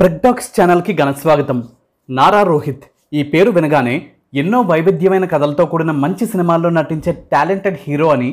ప్రెగ్డాక్స్ ఛానల్కి ఘనస్వాగతం నారా రోహిత్ ఈ పేరు వినగానే ఎన్నో వైవిధ్యమైన కథలతో కూడిన మంచి సినిమాల్లో నటించే టాలెంటెడ్ హీరో అని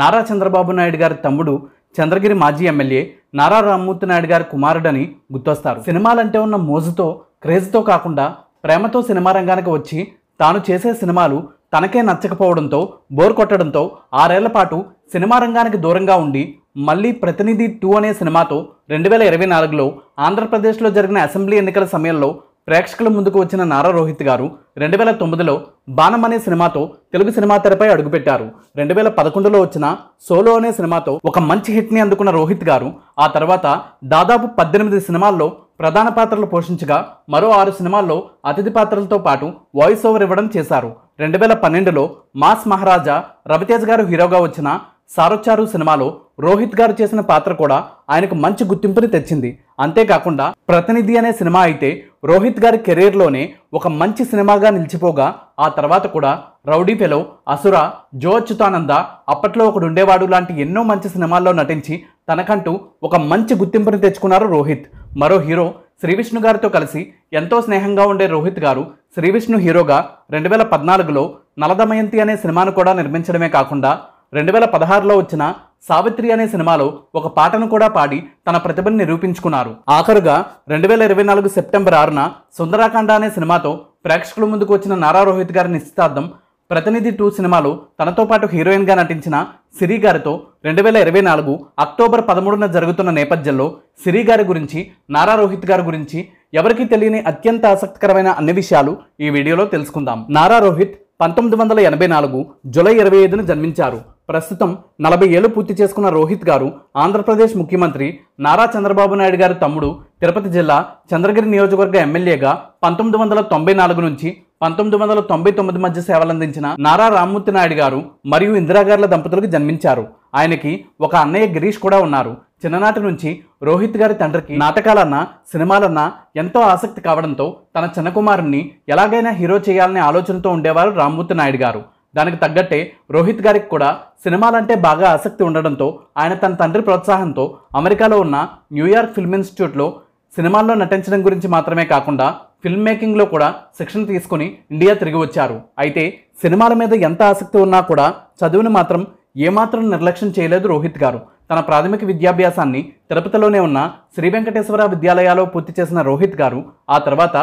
నారా చంద్రబాబు నాయుడు గారి తమ్ముడు చంద్రగిరి మాజీ ఎమ్మెల్యే నారా రామ్మూర్తి నాయుడు గారి కుమారుడని గుర్తొస్తారు సినిమాలంటే ఉన్న మోజుతో క్రేజ్తో కాకుండా ప్రేమతో సినిమా రంగానికి వచ్చి తాను చేసే సినిమాలు తనకే నచ్చకపోవడంతో బోర్ కొట్టడంతో ఆరేళ్ల పాటు సినిమా రంగానికి దూరంగా ఉండి మళ్ళీ ప్రతినిధి టూ అనే సినిమాతో రెండు వేల ఇరవై నాలుగులో ఆంధ్రప్రదేశ్లో జరిగిన అసెంబ్లీ ఎన్నికల సమయంలో ప్రేక్షకుల ముందుకు వచ్చిన నారా రోహిత్ గారు రెండు వేల తొమ్మిదిలో బాణం అనే సినిమాతో తెలుగు సినిమా తెరపై అడుగుపెట్టారు రెండు వేల పదకొండులో వచ్చిన సోలో అనే సినిమాతో ఒక మంచి హిట్ని అందుకున్న రోహిత్ గారు ఆ తర్వాత దాదాపు పద్దెనిమిది సినిమాల్లో ప్రధాన పాత్రలు పోషించగా మరో ఆరు సినిమాల్లో అతిథి పాత్రలతో పాటు వాయిస్ ఓవర్ ఇవ్వడం చేశారు రెండు వేల పన్నెండులో మాస్ మహారాజా రవితేజ్ గారు హీరోగా వచ్చిన సారోచారు సినిమాలో రోహిత్ గారు చేసిన పాత్ర కూడా ఆయనకు మంచి గుర్తింపుని తెచ్చింది అంతేకాకుండా ప్రతినిధి అనే సినిమా అయితే రోహిత్ గారి కెరీర్లోనే ఒక మంచి సినిమాగా నిలిచిపోగా ఆ తర్వాత కూడా రౌడీ పెలో అసుర జో అచ్యుతానంద అప్పట్లో ఒకడుండేవాడు లాంటి ఎన్నో మంచి సినిమాల్లో నటించి తనకంటూ ఒక మంచి గుర్తింపుని తెచ్చుకున్నారు రోహిత్ మరో హీరో శ్రీ విష్ణు గారితో కలిసి ఎంతో స్నేహంగా ఉండే రోహిత్ గారు శ్రీ విష్ణు హీరోగా రెండు వేల పద్నాలుగులో నలదమయంతి అనే సినిమాను కూడా నిర్మించడమే కాకుండా రెండు వేల పదహారులో వచ్చిన సావిత్రి అనే సినిమాలో ఒక పాటను కూడా పాడి తన ప్రతిభను నిరూపించుకున్నారు ఆఖరుగా రెండు వేల ఇరవై నాలుగు సెప్టెంబర్ ఆరున సుందరాకాండ అనే సినిమాతో ప్రేక్షకుల ముందుకు వచ్చిన నారా రోహిత్ గారి నిశ్చితార్థం ప్రతినిధి టూ సినిమాలో తనతో పాటు హీరోయిన్గా నటించిన సిరి గారితో రెండు వేల ఇరవై నాలుగు అక్టోబర్ పదమూడున జరుగుతున్న నేపథ్యంలో సిరి గారి గురించి నారా రోహిత్ గారి గురించి ఎవరికి తెలియని అత్యంత ఆసక్తికరమైన అన్ని విషయాలు ఈ వీడియోలో తెలుసుకుందాం నారా రోహిత్ పంతొమ్మిది వందల ఎనభై నాలుగు జూలై ఇరవై ఐదున జన్మించారు ప్రస్తుతం నలభై ఏళ్ళు పూర్తి చేసుకున్న రోహిత్ గారు ఆంధ్రప్రదేశ్ ముఖ్యమంత్రి నారా చంద్రబాబు నాయుడు గారి తమ్ముడు తిరుపతి జిల్లా చంద్రగిరి నియోజకవర్గ ఎమ్మెల్యేగా పంతొమ్మిది వందల తొంభై నాలుగు నుంచి పంతొమ్మిది వందల తొంభై తొమ్మిది మధ్య సేవలందించిన నారా రామ్మూర్తి నాయుడు గారు మరియు ఇందిరాగార్ల దంపతులకు జన్మించారు ఆయనకి ఒక అన్నయ్య గిరీష్ కూడా ఉన్నారు చిన్ననాటి నుంచి రోహిత్ గారి తండ్రికి నాటకాలన్నా సినిమాలన్నా ఎంతో ఆసక్తి కావడంతో తన చిన్న కుమారుణ్ణి ఎలాగైనా హీరో చేయాలనే ఆలోచనతో ఉండేవారు రామ్మూర్తి నాయుడు గారు దానికి తగ్గట్టే రోహిత్ గారికి కూడా సినిమాలంటే బాగా ఆసక్తి ఉండడంతో ఆయన తన తండ్రి ప్రోత్సాహంతో అమెరికాలో ఉన్న న్యూయార్క్ ఫిల్మ్ ఇన్స్టిట్యూట్లో సినిమాల్లో నటించడం గురించి మాత్రమే కాకుండా ఫిల్మ్ మేకింగ్లో కూడా శిక్షణ తీసుకుని ఇండియా తిరిగి వచ్చారు అయితే సినిమాల మీద ఎంత ఆసక్తి ఉన్నా కూడా చదువును మాత్రం ఏమాత్రం నిర్లక్ష్యం చేయలేదు రోహిత్ గారు తన ప్రాథమిక విద్యాభ్యాసాన్ని తిరుపతిలోనే ఉన్న శ్రీ వెంకటేశ్వర విద్యాలయాలో పూర్తి చేసిన రోహిత్ గారు ఆ తర్వాత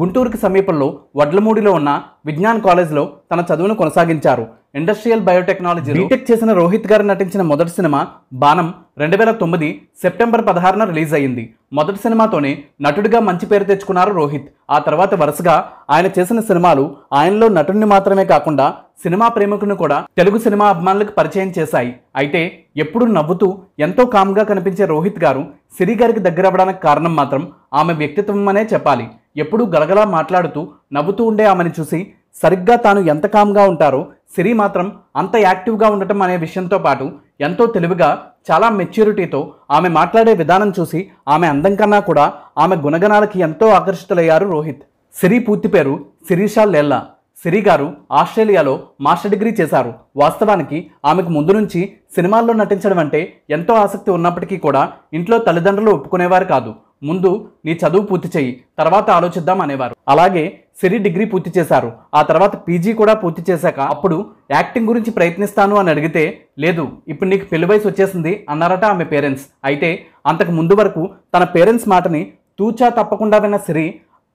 గుంటూరుకి సమీపంలో వడ్లమూడిలో ఉన్న విజ్ఞాన్ కాలేజ్లో తన చదువును కొనసాగించారు ఇండస్ట్రియల్ బయోటెక్నాలజీ బీటెక్ చేసిన రోహిత్ గారు నటించిన మొదటి సినిమా బాణం రెండు వేల తొమ్మిది సెప్టెంబర్ పదహారున రిలీజ్ అయ్యింది మొదటి సినిమాతోనే నటుడిగా మంచి పేరు తెచ్చుకున్నారు రోహిత్ ఆ తర్వాత వరుసగా ఆయన చేసిన సినిమాలు ఆయనలో నటుడిని మాత్రమే కాకుండా సినిమా ప్రేమికులను కూడా తెలుగు సినిమా అభిమానులకు పరిచయం చేశాయి అయితే ఎప్పుడు నవ్వుతూ ఎంతో కామ్గా కనిపించే రోహిత్ గారు సిరి గారికి దగ్గరవ్వడానికి కారణం మాత్రం ఆమె వ్యక్తిత్వం అనే చెప్పాలి ఎప్పుడూ గలగలా మాట్లాడుతూ నవ్వుతూ ఉండే ఆమెను చూసి సరిగ్గా తాను ఎంత కామ్గా ఉంటారో సిరి మాత్రం అంత యాక్టివ్గా ఉండటం అనే విషయంతో పాటు ఎంతో తెలివిగా చాలా మెచ్యూరిటీతో ఆమె మాట్లాడే విధానం చూసి ఆమె అందం కన్నా కూడా ఆమె గుణగణాలకి ఎంతో ఆకర్షితులయ్యారు రోహిత్ సిరి పూర్తి పేరు శిరీషా లెల్లా సిరి గారు ఆస్ట్రేలియాలో మాస్టర్ డిగ్రీ చేశారు వాస్తవానికి ఆమెకు ముందు నుంచి సినిమాల్లో నటించడం అంటే ఎంతో ఆసక్తి ఉన్నప్పటికీ కూడా ఇంట్లో తల్లిదండ్రులు ఒప్పుకునేవారు కాదు ముందు నీ చదువు పూర్తి చేయి తర్వాత ఆలోచిద్దాం అనేవారు అలాగే సిరి డిగ్రీ పూర్తి చేశారు ఆ తర్వాత పీజీ కూడా పూర్తి చేశాక అప్పుడు యాక్టింగ్ గురించి ప్రయత్నిస్తాను అని అడిగితే లేదు ఇప్పుడు నీకు పెళ్లి వయసు వచ్చేసింది అన్నారట ఆమె పేరెంట్స్ అయితే అంతకు ముందు వరకు తన పేరెంట్స్ మాటని తూచా తప్పకుండా విన్న సిరి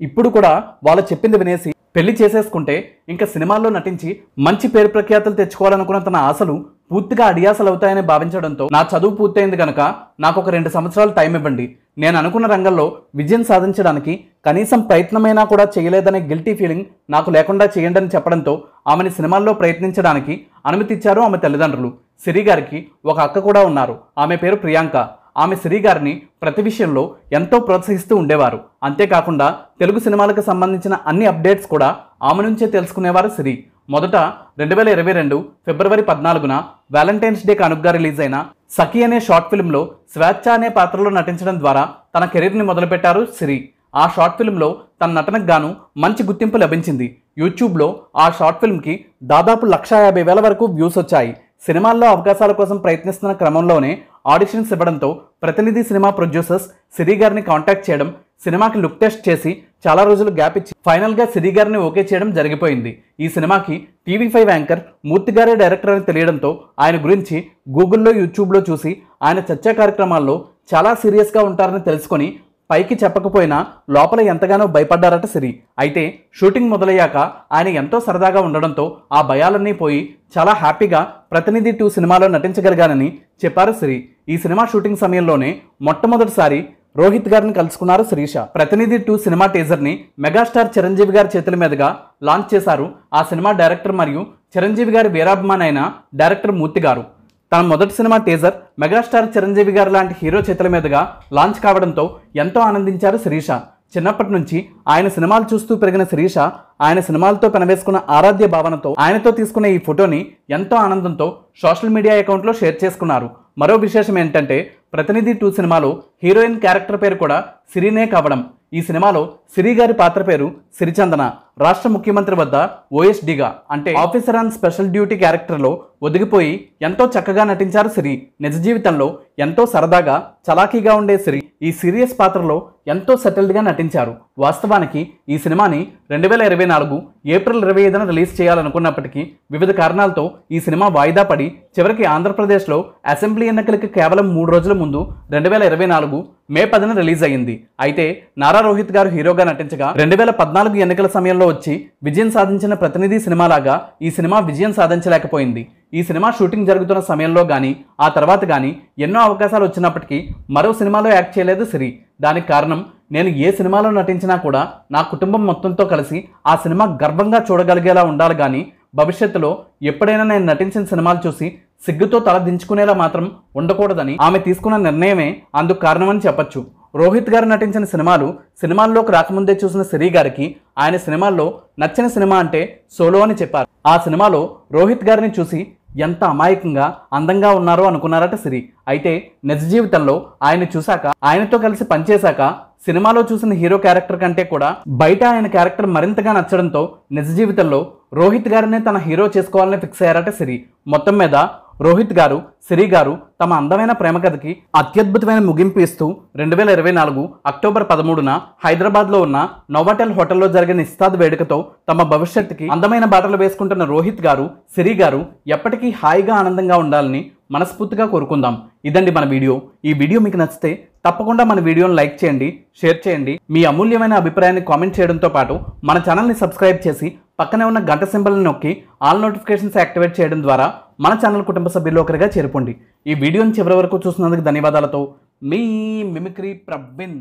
ఇప్పుడు కూడా వాళ్ళు చెప్పింది వినేసి పెళ్లి చేసేసుకుంటే ఇంకా సినిమాల్లో నటించి మంచి పేరు ప్రఖ్యాతులు తెచ్చుకోవాలనుకున్న తన ఆశలు పూర్తిగా అడియాసలు అవుతాయని భావించడంతో నా చదువు పూర్తయింది కనుక నాకు ఒక రెండు సంవత్సరాలు టైం ఇవ్వండి నేను అనుకున్న రంగంలో విజయం సాధించడానికి కనీసం ప్రయత్నమైనా కూడా చేయలేదనే గిల్టీ ఫీలింగ్ నాకు లేకుండా చేయండి అని చెప్పడంతో ఆమెని సినిమాల్లో ప్రయత్నించడానికి అనుమతిచ్చారు ఆమె తల్లిదండ్రులు సిరి గారికి ఒక అక్క కూడా ఉన్నారు ఆమె పేరు ప్రియాంక ఆమె సిరి గారిని ప్రతి విషయంలో ఎంతో ప్రోత్సహిస్తూ ఉండేవారు అంతేకాకుండా తెలుగు సినిమాలకు సంబంధించిన అన్ని అప్డేట్స్ కూడా ఆమె నుంచే తెలుసుకునేవారు సిరి మొదట రెండు వేల ఇరవై రెండు ఫిబ్రవరి పద్నాలుగున వ్యాలంటైన్స్ డే కానుగ్గా రిలీజ్ అయిన సఖి అనే షార్ట్ ఫిల్మ్లో స్వేచ్ఛ అనే పాత్రలో నటించడం ద్వారా తన కెరీర్ని మొదలుపెట్టారు సిరి ఆ షార్ట్ ఫిల్మ్లో తన నటనకు గాను మంచి గుర్తింపు లభించింది యూట్యూబ్లో ఆ షార్ట్ ఫిల్మ్కి దాదాపు లక్ష యాభై వేల వరకు వ్యూస్ వచ్చాయి సినిమాల్లో అవకాశాల కోసం ప్రయత్నిస్తున్న క్రమంలోనే ఆడిషన్స్ ఇవ్వడంతో ప్రతినిధి సినిమా ప్రొడ్యూసర్స్ సిరి గారిని కాంటాక్ట్ చేయడం సినిమాకి లుక్ టెస్ట్ చేసి చాలా రోజులు గ్యాప్ ఇచ్చి ఫైనల్గా సిరి గారిని ఓకే చేయడం జరిగిపోయింది ఈ సినిమాకి టీవీ ఫైవ్ యాంకర్ మూర్తి గారే డైరెక్టర్ అని తెలియడంతో ఆయన గురించి గూగుల్లో యూట్యూబ్లో చూసి ఆయన చర్చా కార్యక్రమాల్లో చాలా సీరియస్గా ఉంటారని తెలుసుకొని పైకి చెప్పకపోయినా లోపల ఎంతగానో భయపడ్డారట సిరి అయితే షూటింగ్ మొదలయ్యాక ఆయన ఎంతో సరదాగా ఉండడంతో ఆ భయాలన్నీ పోయి చాలా హ్యాపీగా ప్రతినిధి టూ సినిమాలో నటించగలిగానని చెప్పారు సిరి ఈ సినిమా షూటింగ్ సమయంలోనే మొట్టమొదటిసారి రోహిత్ గారిని కలుసుకున్నారు శిరీష ప్రతినిధి టూ సినిమా టీజర్ని మెగాస్టార్ చిరంజీవి గారి చేతుల మీదుగా లాంచ్ చేశారు ఆ సినిమా డైరెక్టర్ మరియు చిరంజీవి గారి వీరాభిమాన్ అయిన డైరెక్టర్ మూర్తి గారు తన మొదటి సినిమా టీజర్ మెగాస్టార్ చిరంజీవి గారు లాంటి హీరో చేతుల మీదుగా లాంచ్ కావడంతో ఎంతో ఆనందించారు శిరీష చిన్నప్పటి నుంచి ఆయన సినిమాలు చూస్తూ పెరిగిన శిరీష ఆయన సినిమాలతో పెనవేసుకున్న ఆరాధ్య భావనతో ఆయనతో తీసుకున్న ఈ ఫోటోని ఎంతో ఆనందంతో సోషల్ మీడియా అకౌంట్లో షేర్ చేసుకున్నారు మరో విశేషం ఏంటంటే ప్రతినిధి టూ సినిమాలో హీరోయిన్ క్యారెక్టర్ పేరు కూడా సిరీనే కావడం ఈ సినిమాలో సిరిగారి గారి పాత్ర పేరు సిరిచందన రాష్ట్ర ముఖ్యమంత్రి వద్ద ఓఎస్డిగా అంటే ఆఫీసర్ అండ్ స్పెషల్ డ్యూటీ క్యారెక్టర్లో ఒదిగిపోయి ఎంతో చక్కగా నటించారు సిరి నిజ జీవితంలో ఎంతో సరదాగా చలాకీగా ఉండే సిరి ఈ సీరియస్ పాత్రలో ఎంతో సెటిల్డ్గా నటించారు వాస్తవానికి ఈ సినిమాని రెండు వేల ఇరవై నాలుగు ఏప్రిల్ ఇరవై ఐదున రిలీజ్ చేయాలనుకున్నప్పటికీ వివిధ కారణాలతో ఈ సినిమా వాయిదా పడి చివరికి ఆంధ్రప్రదేశ్లో అసెంబ్లీ ఎన్నికలకి కేవలం మూడు రోజుల ముందు రెండు వేల ఇరవై నాలుగు మే పదిన రిలీజ్ అయింది అయితే నారా రోహిత్ గారు హీరోగా నటించగా రెండు వేల పద్నాలుగు ఎన్నికల సమయంలో వచ్చి విజయం సాధించిన ప్రతినిధి సినిమాలాగా ఈ సినిమా విజయం సాధించలేకపోయింది ఈ సినిమా షూటింగ్ జరుగుతున్న సమయంలో కానీ ఆ తర్వాత కానీ ఎన్నో అవకాశాలు వచ్చినప్పటికీ మరో సినిమాలో యాక్ట్ చేయలేదు సిరి దానికి కారణం నేను ఏ సినిమాలో నటించినా కూడా నా కుటుంబం మొత్తంతో కలిసి ఆ సినిమా గర్వంగా చూడగలిగేలా ఉండాలి కానీ భవిష్యత్తులో ఎప్పుడైనా నేను నటించిన సినిమాలు చూసి సిగ్గుతో తలదించుకునేలా మాత్రం ఉండకూడదని ఆమె తీసుకున్న నిర్ణయమే అందుకు కారణమని చెప్పొచ్చు రోహిత్ గారు నటించిన సినిమాలు సినిమాల్లోకి రాకముందే చూసిన సిరి గారికి ఆయన సినిమాల్లో నచ్చిన సినిమా అంటే సోలో అని చెప్పారు ఆ సినిమాలో రోహిత్ గారిని చూసి ఎంత అమాయకంగా అందంగా ఉన్నారో అనుకున్నారట సిరి అయితే నిజ జీవితంలో ఆయన చూశాక ఆయనతో కలిసి పనిచేశాక సినిమాలో చూసిన హీరో క్యారెక్టర్ కంటే కూడా బయట ఆయన క్యారెక్టర్ మరింతగా నచ్చడంతో నిజ జీవితంలో రోహిత్ గారినే తన హీరో చేసుకోవాలని ఫిక్స్ అయ్యారట సిరి మొత్తం మీద రోహిత్ గారు సిరి గారు తమ అందమైన ప్రేమ కథకి అత్యద్భుతమైన ముగింపు ఇస్తూ రెండు వేల ఇరవై నాలుగు అక్టోబర్ పదమూడున హైదరాబాద్లో ఉన్న నోవాటెల్ హోటల్లో జరిగిన ఇస్తాద్ వేడుకతో తమ భవిష్యత్తుకి అందమైన బాటలు వేసుకుంటున్న రోహిత్ గారు సిరి గారు ఎప్పటికీ హాయిగా ఆనందంగా ఉండాలని మనస్ఫూర్తిగా కోరుకుందాం ఇదండి మన వీడియో ఈ వీడియో మీకు నచ్చితే తప్పకుండా మన వీడియోను లైక్ చేయండి షేర్ చేయండి మీ అమూల్యమైన అభిప్రాయాన్ని కామెంట్ చేయడంతో పాటు మన ఛానల్ని సబ్స్క్రైబ్ చేసి పక్కనే ఉన్న గంట సింబల్ని నొక్కి ఆల్ నోటిఫికేషన్స్ యాక్టివేట్ చేయడం ద్వారా మన ఛానల్ కుటుంబ సభ్యులు ఒకరిగా చేరుకోండి ఈ వీడియోని చివరి వరకు చూసినందుకు ధన్యవాదాలతో మీ మిమిక్రీ ప్రవీణ్